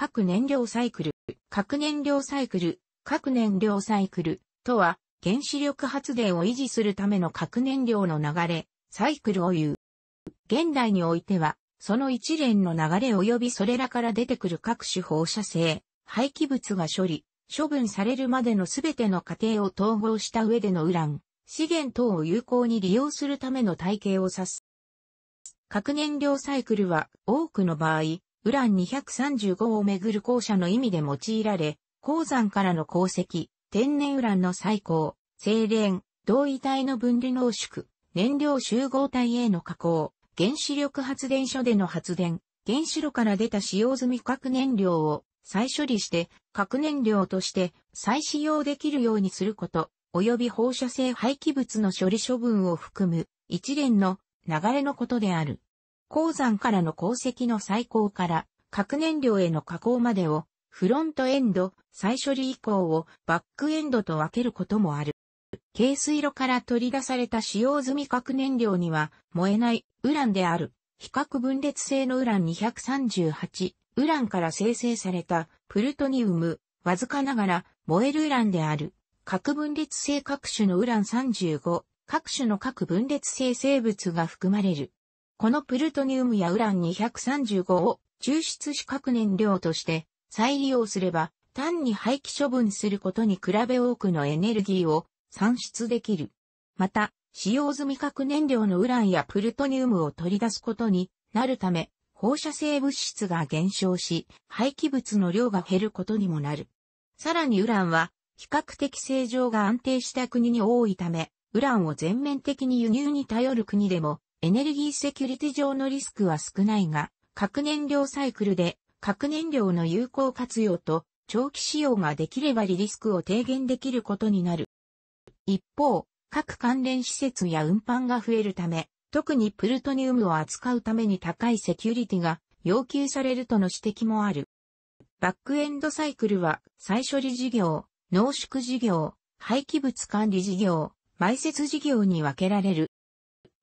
核燃料サイクル、核燃料サイクル、核燃料サイクルとは、原子力発電を維持するための核燃料の流れ、サイクルを言う。現代においては、その一連の流れ及びそれらから出てくる各種放射性、廃棄物が処理、処分されるまでのすべての過程を統合した上でのウラン、資源等を有効に利用するための体系を指す。核燃料サイクルは多くの場合、ウラン235をめぐる校舎の意味で用いられ、鉱山からの鉱石、天然ウランの再鉱、精錬、同位体の分離濃縮、燃料集合体への加工、原子力発電所での発電、原子炉から出た使用済み核燃料を再処理して核燃料として再使用できるようにすること、及び放射性廃棄物の処理処分を含む一連の流れのことである。鉱山からの鉱石の採鉱から核燃料への加工までをフロントエンド、再処理以降をバックエンドと分けることもある。軽水炉から取り出された使用済み核燃料には燃えないウランである。比較分裂性のウラン238、ウランから生成されたプルトニウム、わずかながら燃えるウランである。核分裂性各種のウラン35、各種の核分裂性生物が含まれる。このプルトニウムやウラン235を抽出し核燃料として再利用すれば、単に廃棄処分することに比べ多くのエネルギーを産出できる。また、使用済み核燃料のウランやプルトニウムを取り出すことになるため、放射性物質が減少し、廃棄物の量が減ることにもなる。さらにウランは、比較的正常が安定した国に多いため、ウランを全面的に輸入に頼る国でもエネルギーセキュリティ上のリスクは少ないが、核燃料サイクルで核燃料の有効活用と長期使用ができればリリスクを低減できることになる。一方、各関連施設や運搬が増えるため、特にプルトニウムを扱うために高いセキュリティが要求されるとの指摘もある。バックエンドサイクルは再処理事業、濃縮事業、廃棄物管理事業、埋設事業に分けられる。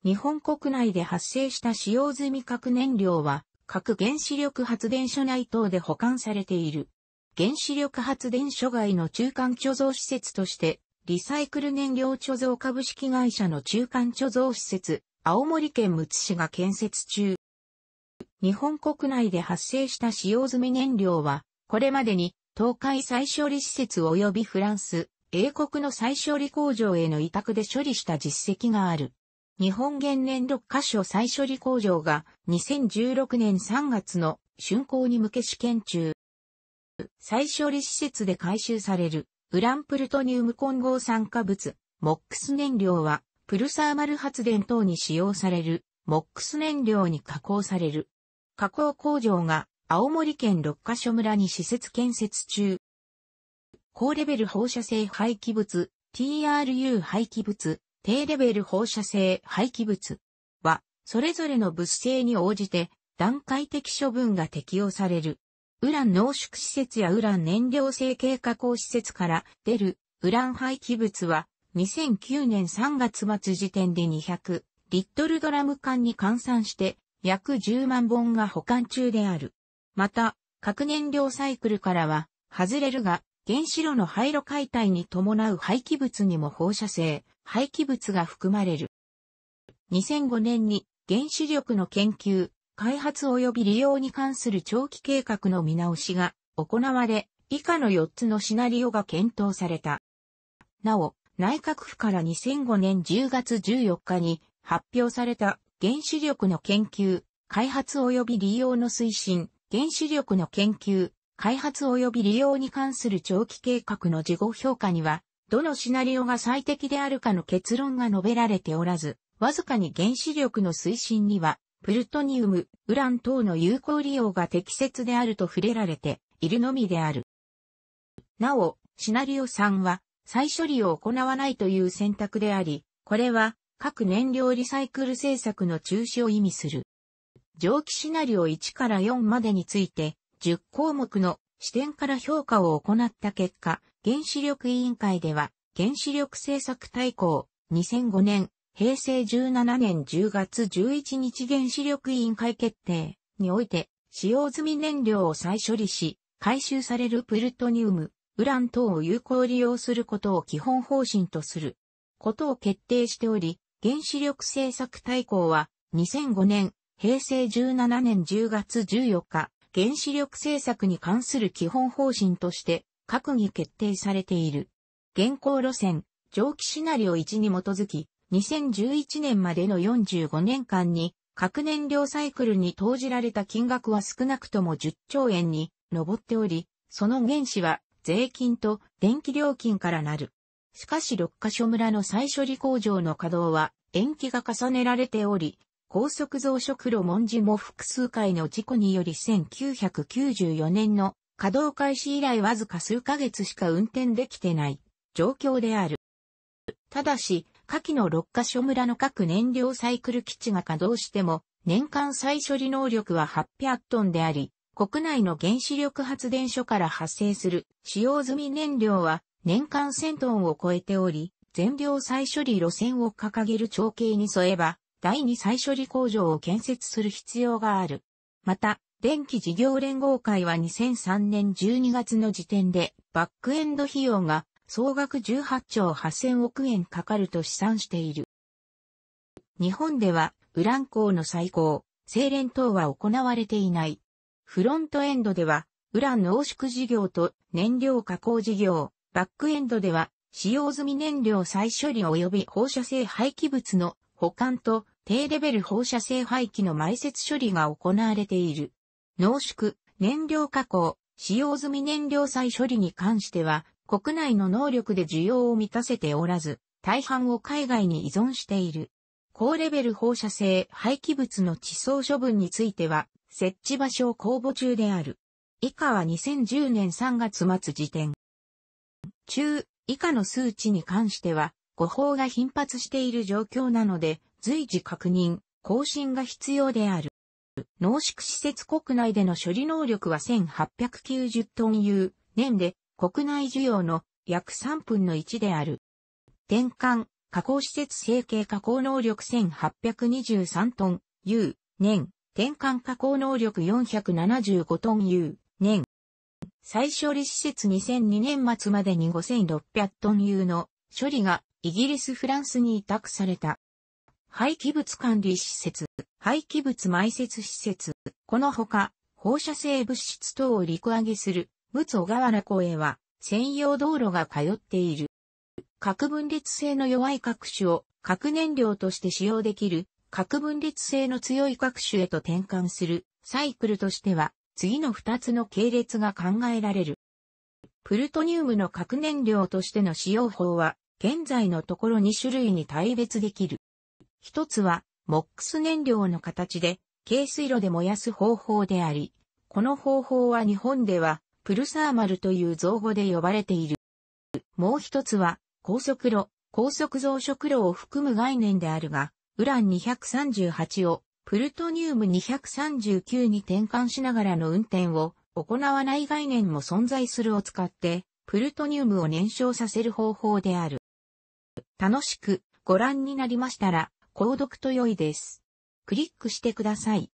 日本国内で発生した使用済み核燃料は、核原子力発電所内等で保管されている。原子力発電所外の中間貯蔵施設として、リサイクル燃料貯蔵株式会社の中間貯蔵施設、青森県むつ市が建設中。日本国内で発生した使用済み燃料は、これまでに東海再処理施設及びフランス、英国の再処理工場への委託で処理した実績がある。日本原燃6箇所再処理工場が2016年3月の竣工に向け試験中。再処理施設で回収されるウランプルトニウム混合酸化物、モックス燃料はプルサーマル発電等に使用されるモックス燃料に加工される。加工工場が青森県六ヶ所村に施設建設中。高レベル放射性廃棄物、TRU 廃棄物、低レベル放射性廃棄物は、それぞれの物性に応じて段階的処分が適用される。ウラン濃縮施設やウラン燃料成形加工施設から出るウラン廃棄物は2009年3月末時点で200リットルドラム缶に換算して約10万本が保管中である。また、核燃料サイクルからは外れるが原子炉の廃炉解体に伴う廃棄物にも放射性廃棄物が含まれる。2005年に原子力の研究、開発及び利用に関する長期計画の見直しが行われ、以下の4つのシナリオが検討された。なお、内閣府から2005年10月14日に発表された原子力の研究、開発及び利用の推進、原子力の研究、開発及び利用に関する長期計画の事後評価には、どのシナリオが最適であるかの結論が述べられておらず、わずかに原子力の推進には、プルトニウム、ウラン等の有効利用が適切であると触れられているのみである。なお、シナリオ3は、再処理を行わないという選択であり、これは、各燃料リサイクル政策の中止を意味する。蒸気シナリオ1から4までについて、10項目の視点から評価を行った結果、原子力委員会では、原子力政策大綱、2005年、平成17年10月11日原子力委員会決定において、使用済み燃料を再処理し、回収されるプルトニウム、ウラン等を有効利用することを基本方針とすることを決定しており、原子力政策大綱は2005年、平成17年10月14日、原子力政策に関する基本方針として閣議決定されている。現行路線、蒸気シナリオ1に基づき、2011年までの45年間に、核燃料サイクルに投じられた金額は少なくとも10兆円に上っており、その原資は税金と電気料金からなる。しかし六ヶ所村の再処理工場の稼働は延期が重ねられており、高速増殖炉文字も複数回の事故により1994年の稼働開始以来わずか数ヶ月しか運転できてない状況である。ただし、下記の6カ所村の各燃料サイクル基地が稼働しても、年間再処理能力は800トンであり、国内の原子力発電所から発生する使用済み燃料は年間1000トンを超えており、全量再処理路線を掲げる長径に沿えば、第二再処理工場を建設する必要がある。また、電気事業連合会は2003年12月の時点で、バックエンド費用が総額18兆8000億円かかると試算している。日本では、ウラン港の最高、精錬等は行われていない。フロントエンドでは、ウラン濃縮事業と燃料加工事業、バックエンドでは、使用済み燃料再処理及び放射性廃棄物の保管と低レベル放射性廃棄の埋設処理が行われている。濃縮、燃料加工、使用済み燃料再処理に関しては、国内の能力で需要を満たせておらず、大半を海外に依存している。高レベル放射性廃棄物の地層処分については、設置場所を公募中である。以下は2010年3月末時点。中、以下の数値に関しては、誤報が頻発している状況なので、随時確認、更新が必要である。濃縮施設国内での処理能力は1890トン有、年で国内需要の約3分の1である。転換、加工施設成形加工能力1823トン有、年、転換加工能力475トン有、年。再処理施設2002年末までに5600トン有の処理がイギリス・フランスに委託された。廃棄物管理施設、廃棄物埋設施設、このほか、放射性物質等を陸揚げする、陸奥小河原公へは、専用道路が通っている。核分裂性の弱い各種を核燃料として使用できる、核分裂性の強い各種へと転換する、サイクルとしては、次の2つの系列が考えられる。プルトニウムの核燃料としての使用法は、現在のところ2種類に対別できる。一つは、モックス燃料の形で、軽水炉で燃やす方法であり、この方法は日本では、プルサーマルという造語で呼ばれている。もう一つは、高速炉、高速増殖炉を含む概念であるが、ウラン238をプルトニウム239に転換しながらの運転を行わない概念も存在するを使って、プルトニウムを燃焼させる方法である。楽しくご覧になりましたら、購読と良いです。クリックしてください。